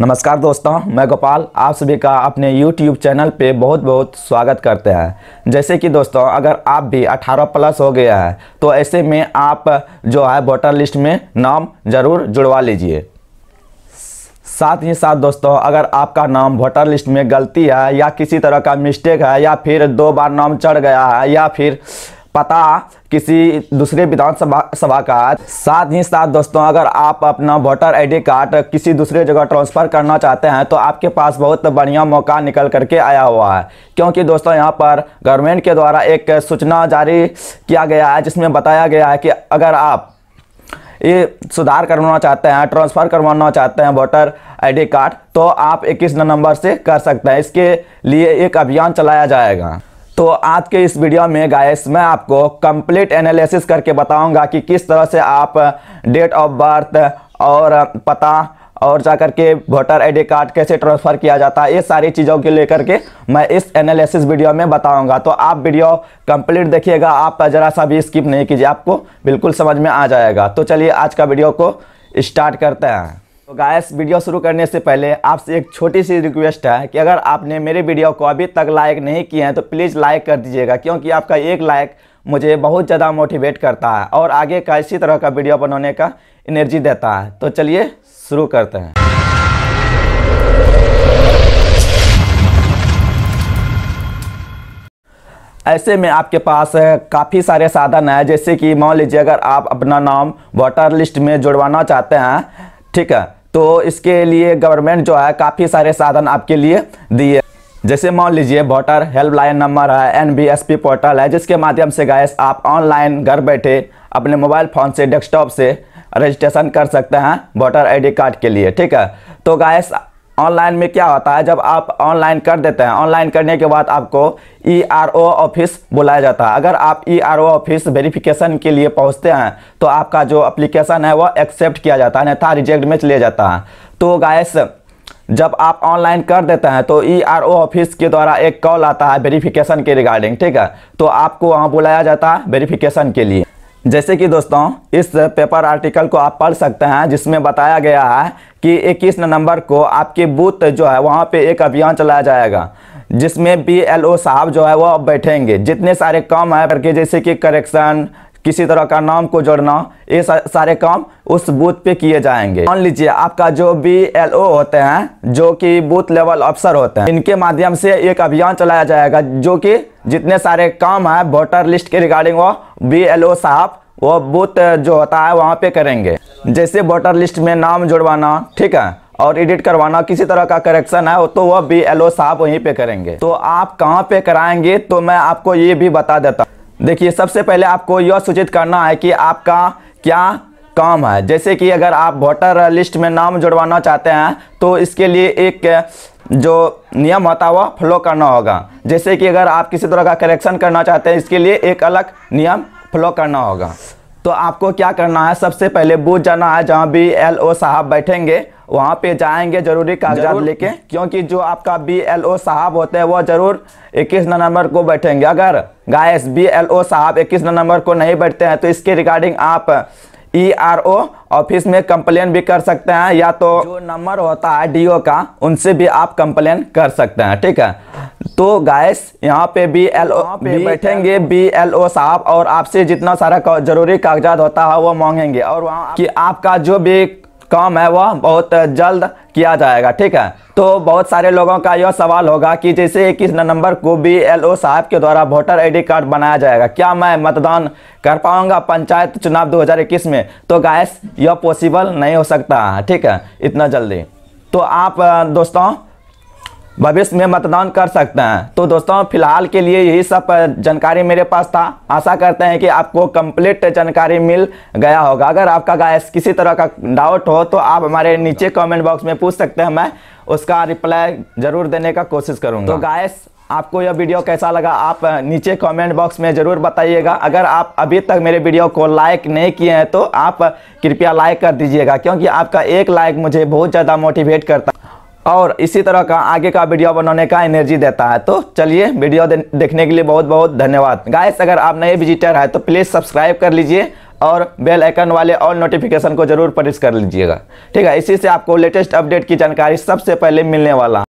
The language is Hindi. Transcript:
नमस्कार दोस्तों मैं गोपाल आप सभी का अपने YouTube चैनल पे बहुत बहुत स्वागत करते हैं जैसे कि दोस्तों अगर आप भी 18 प्लस हो गया है तो ऐसे में आप जो है वोटर लिस्ट में नाम ज़रूर जुड़वा लीजिए साथ ही साथ दोस्तों अगर आपका नाम वोटर लिस्ट में गलती है या किसी तरह का मिस्टेक है या फिर दो बार नाम चढ़ गया है या फिर पता किसी दूसरे विधानसभा सभा का साथ ही साथ दोस्तों अगर आप अपना वोटर आईडी कार्ड किसी दूसरे जगह ट्रांसफ़र करना चाहते हैं तो आपके पास बहुत बढ़िया मौका निकल करके आया हुआ है क्योंकि दोस्तों यहाँ पर गवर्नमेंट के द्वारा एक सूचना जारी किया गया है जिसमें बताया गया है कि अगर आप ये सुधार करवाना चाहते हैं ट्रांसफ़र करवाना चाहते हैं वोटर आई कार्ड तो आप इक्कीस नंबर से कर सकते हैं इसके लिए एक अभियान चलाया जाएगा तो आज के इस वीडियो में गायस मैं आपको कंप्लीट एनालिसिस करके बताऊंगा कि किस तरह से आप डेट ऑफ बर्थ और पता और जा के वोटर आईडी कार्ड कैसे ट्रांसफ़र किया जाता है ये सारी चीज़ों के लेकर के मैं इस एनालिसिस वीडियो में बताऊंगा तो आप वीडियो कंप्लीट देखिएगा आप ज़रा सा भी स्किप नहीं कीजिए आपको बिल्कुल समझ में आ जाएगा तो चलिए आज का वीडियो को स्टार्ट करते हैं तो गायस वीडियो शुरू करने से पहले आपसे एक छोटी सी रिक्वेस्ट है कि अगर आपने मेरे वीडियो को अभी तक लाइक नहीं किए हैं तो प्लीज़ लाइक कर दीजिएगा क्योंकि आपका एक लाइक मुझे बहुत ज़्यादा मोटिवेट करता है और आगे का इसी तरह का वीडियो बनाने का एनर्जी देता है तो चलिए शुरू करते हैं ऐसे में आपके पास काफ़ी सारे साधन हैं जैसे कि मान लीजिए अगर आप अपना नाम वोटर लिस्ट में जुड़वाना चाहते हैं ठीक है तो इसके लिए गवर्नमेंट जो है काफ़ी सारे साधन आपके लिए दिए जैसे मान लीजिए वोटर हेल्पलाइन नंबर है एन पोर्टल है जिसके माध्यम से गैस आप ऑनलाइन घर बैठे अपने मोबाइल फ़ोन से डेस्कटॉप से रजिस्ट्रेशन कर सकते हैं वोटर आईडी कार्ड के लिए ठीक है तो गैस ऑनलाइन में क्या होता है जब आप ऑनलाइन कर देते हैं ऑनलाइन करने के बाद आपको ई आर ओ ऑफिस बुलाया जाता है अगर आप E R O office verification के लिए पहुंचते हैं तो आपका जो अप्लीकेशन है वह एक्सेप्ट किया जाता है अन्यथा रिजेक्ट में चले जाता है तो गायस जब आप ऑनलाइन कर देते हैं तो ई आर ओ ऑफिस के द्वारा एक कॉल आता है वेरिफिकेशन के रिगार्डिंग ठीक है तो आपको वहाँ बुलाया जाता है वेरिफिकेशन के लिए जैसे कि दोस्तों इस पेपर आर्टिकल को आप पढ़ सकते हैं जिसमें बताया गया है कि 21 नवंबर को आपके बूथ जो है वहाँ पे एक अभियान चलाया जाएगा जिसमें बी एल ओ साहब जो है वो बैठेंगे जितने सारे काम है करके जैसे कि करेक्शन किसी तरह का नाम को जोड़ना ये सारे काम उस बूथ पे किए जाएंगे मान लीजिए आपका जो बी एल ओ होते हैं जो कि बूथ लेवल अफसर होते हैं इनके माध्यम से एक अभियान चलाया जाएगा जो कि जितने सारे काम है वोटर लिस्ट के रिगार्डिंग वो बी एल ओ साहब वो बूथ जो होता है वहाँ पे करेंगे जैसे वोटर लिस्ट में नाम जुड़वाना ठीक है और एडिट करवाना किसी तरह का करेक्शन है तो वह बी एल ओ साहब वहीं पे करेंगे तो आप कहाँ पे कराएंगे तो मैं आपको ये भी बता देता हूँ देखिए सबसे पहले आपको यह सूचित करना है कि आपका क्या काम है जैसे कि अगर आप वोटर लिस्ट में नाम जुड़वाना चाहते हैं तो इसके लिए एक जो नियम होता है वह फॉलो करना होगा जैसे कि अगर आप किसी तरह का करेक्शन करना चाहते हैं इसके लिए एक अलग नियम फॉलो करना होगा तो आपको क्या करना है सबसे पहले बूथ जाना है जहाँ बी एल ओ साहब बैठेंगे वहाँ पे जाएंगे जरूरी कागजात लेके क्योंकि जो आपका बी एल ओ साहब होते हैं वो जरूर इक्कीस नंबर को बैठेंगे अगर गायस बी एल ओ साहब इक्कीस नंबर को नहीं बैठते हैं तो इसके रिगार्डिंग आप ई आर ओ ऑफिस में कंप्लेन भी कर सकते हैं या तो जो नंबर होता है डी ओ का उनसे भी आप कंप्लेन कर सकते हैं ठीक है तो गाइस यहाँ पे बी एल ओ पे बैठेंगे बी एल ओ साहब और आपसे जितना सारा जरूरी कागजात होता है वो मांगेंगे और वहाँ की आपका जो भी काम है वह बहुत जल्द किया जाएगा ठीक है तो बहुत सारे लोगों का यह सवाल होगा कि जैसे इक्कीस नंबर को बी एल ओ साहब के द्वारा वोटर आईडी कार्ड बनाया जाएगा क्या मैं मतदान कर पाऊंगा पंचायत चुनाव 2021 में तो गैस यह पॉसिबल नहीं हो सकता ठीक है इतना जल्दी तो आप दोस्तों भविष्य में मतदान कर सकते हैं तो दोस्तों फिलहाल के लिए यही सब जानकारी मेरे पास था आशा करते हैं कि आपको कंप्लीट जानकारी मिल गया होगा अगर आपका गैस किसी तरह का डाउट हो तो आप हमारे नीचे कमेंट बॉक्स में पूछ सकते हैं मैं उसका रिप्लाई जरूर देने का कोशिश करूंगा तो गैस आपको यह वीडियो कैसा लगा आप नीचे कमेंट बॉक्स में ज़रूर बताइएगा अगर आप अभी तक मेरे वीडियो को लाइक नहीं किए हैं तो आप कृपया लाइक कर दीजिएगा क्योंकि आपका एक लाइक मुझे बहुत ज़्यादा मोटिवेट करता और इसी तरह का आगे का वीडियो बनाने का एनर्जी देता है तो चलिए वीडियो देखने के लिए बहुत बहुत धन्यवाद गाइस अगर आप नए विजिटर हैं तो प्लीज़ सब्सक्राइब कर लीजिए और बेल आइकन वाले ऑल नोटिफिकेशन को जरूर प्रेस कर लीजिएगा ठीक है इसी से आपको लेटेस्ट अपडेट की जानकारी सबसे पहले मिलने वाला